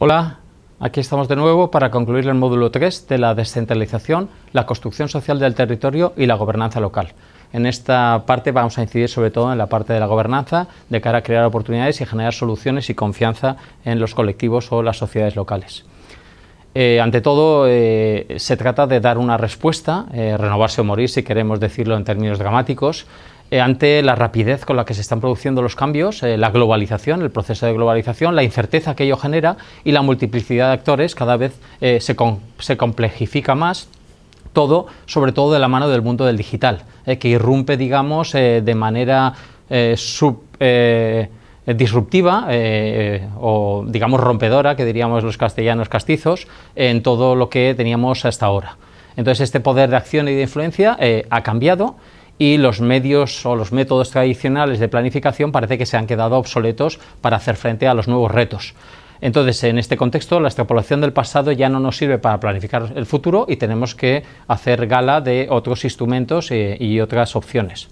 Hola, aquí estamos de nuevo para concluir el módulo 3 de la descentralización, la construcción social del territorio y la gobernanza local. En esta parte vamos a incidir sobre todo en la parte de la gobernanza de cara a crear oportunidades y generar soluciones y confianza en los colectivos o las sociedades locales. Eh, ante todo, eh, se trata de dar una respuesta, eh, renovarse o morir, si queremos decirlo en términos dramáticos, eh, ante la rapidez con la que se están produciendo los cambios, eh, la globalización, el proceso de globalización, la incerteza que ello genera y la multiplicidad de actores cada vez eh, se, complejifica más todo, sobre todo de la mano del mundo del digital, que irrumpe, digamos, de manera disruptiva o digamos rompedora, que diríamos los castellanos castizos, en todo lo que teníamos hasta ahora. Entonces este poder de acción y de influencia ha cambiado y los medios o los métodos tradicionales de planificación parece que se han quedado obsoletos para hacer frente a los nuevos retos. Entonces, en este contexto, la extrapolación del pasado ya no nos sirve para planificar el futuro y tenemos que hacer gala de otros instrumentos eh, y otras opciones.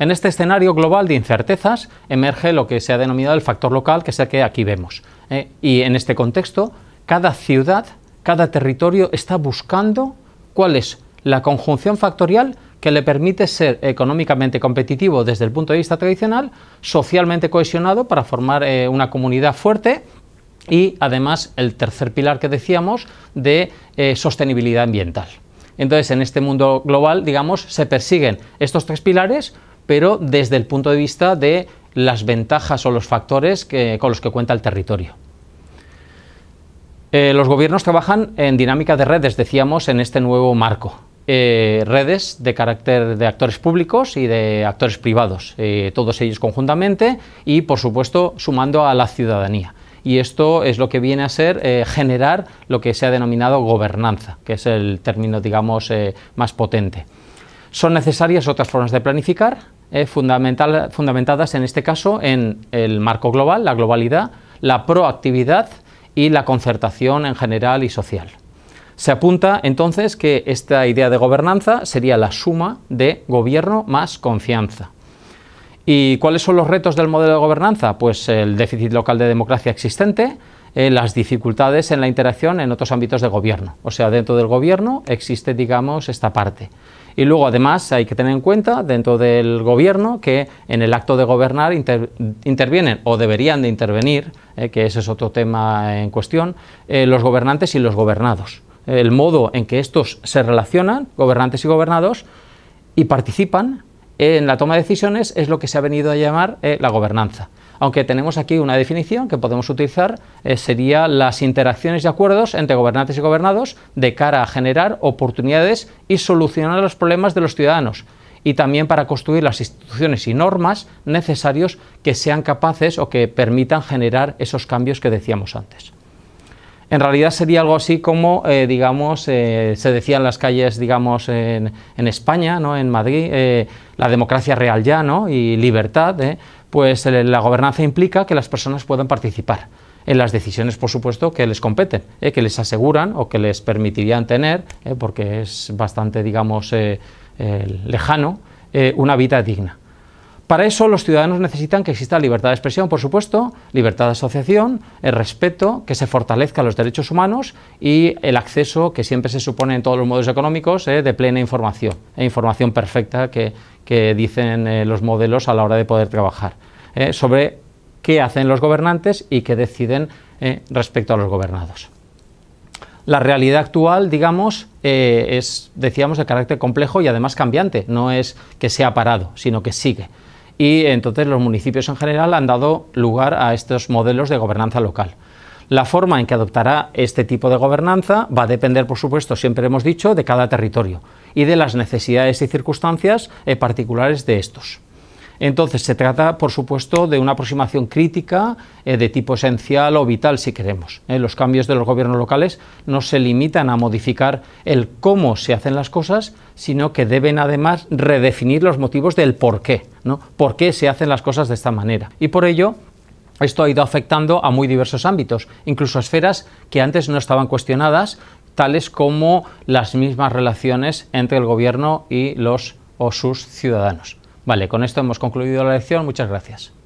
En este escenario global de incertezas emerge lo que se ha denominado el factor local, que es el que aquí vemos. Eh, y en este contexto, cada ciudad, cada territorio está buscando cuál es la conjunción factorial que le permite ser económicamente competitivo desde el punto de vista tradicional, socialmente cohesionado para formar eh, una comunidad fuerte y además el tercer pilar que decíamos de eh, sostenibilidad ambiental. Entonces, en este mundo global, digamos, se persiguen estos tres pilares, pero desde el punto de vista de las ventajas o los factores con los que cuenta el territorio. Eh, los gobiernos trabajan en dinámica de redes, decíamos, en este nuevo marco. Eh, redes de carácter de actores públicos y de actores privados, eh, todos ellos conjuntamente y, por supuesto, sumando a la ciudadanía. Y esto es lo que viene a ser eh, generar lo que se ha denominado gobernanza, que es el término, digamos, más potente. Son necesarias otras formas de planificar, fundamentadas en este caso en el marco global, la globalidad, la proactividad y la concertación en general y social. Se apunta entonces que esta idea de gobernanza sería la suma de gobierno más confianza. ¿Y cuáles son los retos del modelo de gobernanza? Pues el déficit local de democracia existente, eh, las dificultades en la interacción en otros ámbitos de gobierno. O sea, dentro del gobierno existe, digamos, esta parte. Y luego, además, hay que tener en cuenta dentro del gobierno que en el acto de gobernar intervienen o deberían de intervenir, eh, que ese es otro tema en cuestión, eh, los gobernantes y los gobernados el modo en que estos se relacionan, gobernantes y gobernados, y participan en la toma de decisiones, es lo que se ha venido a llamar eh, la gobernanza. Aunque tenemos aquí una definición que podemos utilizar, eh, sería las interacciones y acuerdos entre gobernantes y gobernados de cara a generar oportunidades y solucionar los problemas de los ciudadanos y también para construir las instituciones y normas necesarios que sean capaces o que permitan generar esos cambios que decíamos antes en realidad sería algo así como, eh, digamos, eh, se decía en las calles, digamos, en, España, ¿no? en Madrid, eh, la democracia real ya ¿no? y libertad, pues la gobernanza implica que las personas puedan participar en las decisiones, por supuesto, que les competen, que les aseguran o que les permitirían tener, porque es bastante, digamos, lejano, una vida digna. Para eso los ciudadanos necesitan que exista libertad de expresión, por supuesto, libertad de asociación, el respeto, que se fortalezca los derechos humanos y el acceso que siempre se supone en todos los modelos económicos eh, de plena información, e información perfecta que, dicen eh, los modelos a la hora de poder trabajar, sobre qué hacen los gobernantes y qué deciden respecto a los gobernados. La realidad actual, digamos, es, decíamos, de carácter complejo y además cambiante. No es que sea parado, sino que sigue y entonces los municipios en general han dado lugar a estos modelos de gobernanza local. La forma en que adoptará este tipo de gobernanza va a depender, por supuesto, siempre hemos dicho, de cada territorio y de las necesidades y circunstancias eh, particulares de estos. Entonces, se trata, por supuesto, de una aproximación crítica eh, de tipo esencial o vital, si queremos. ¿eh? los cambios de los gobiernos locales no se limitan a modificar el cómo se hacen las cosas, sino que deben además redefinir los motivos del por qué, ¿no? ¿Por qué se hacen las cosas de esta manera? Y por ello, esto ha ido afectando a muy diversos ámbitos, incluso esferas que antes no estaban cuestionadas, tales como las mismas relaciones entre el gobierno y los o sus ciudadanos. Vale, con esto hemos concluido la lección. Muchas gracias.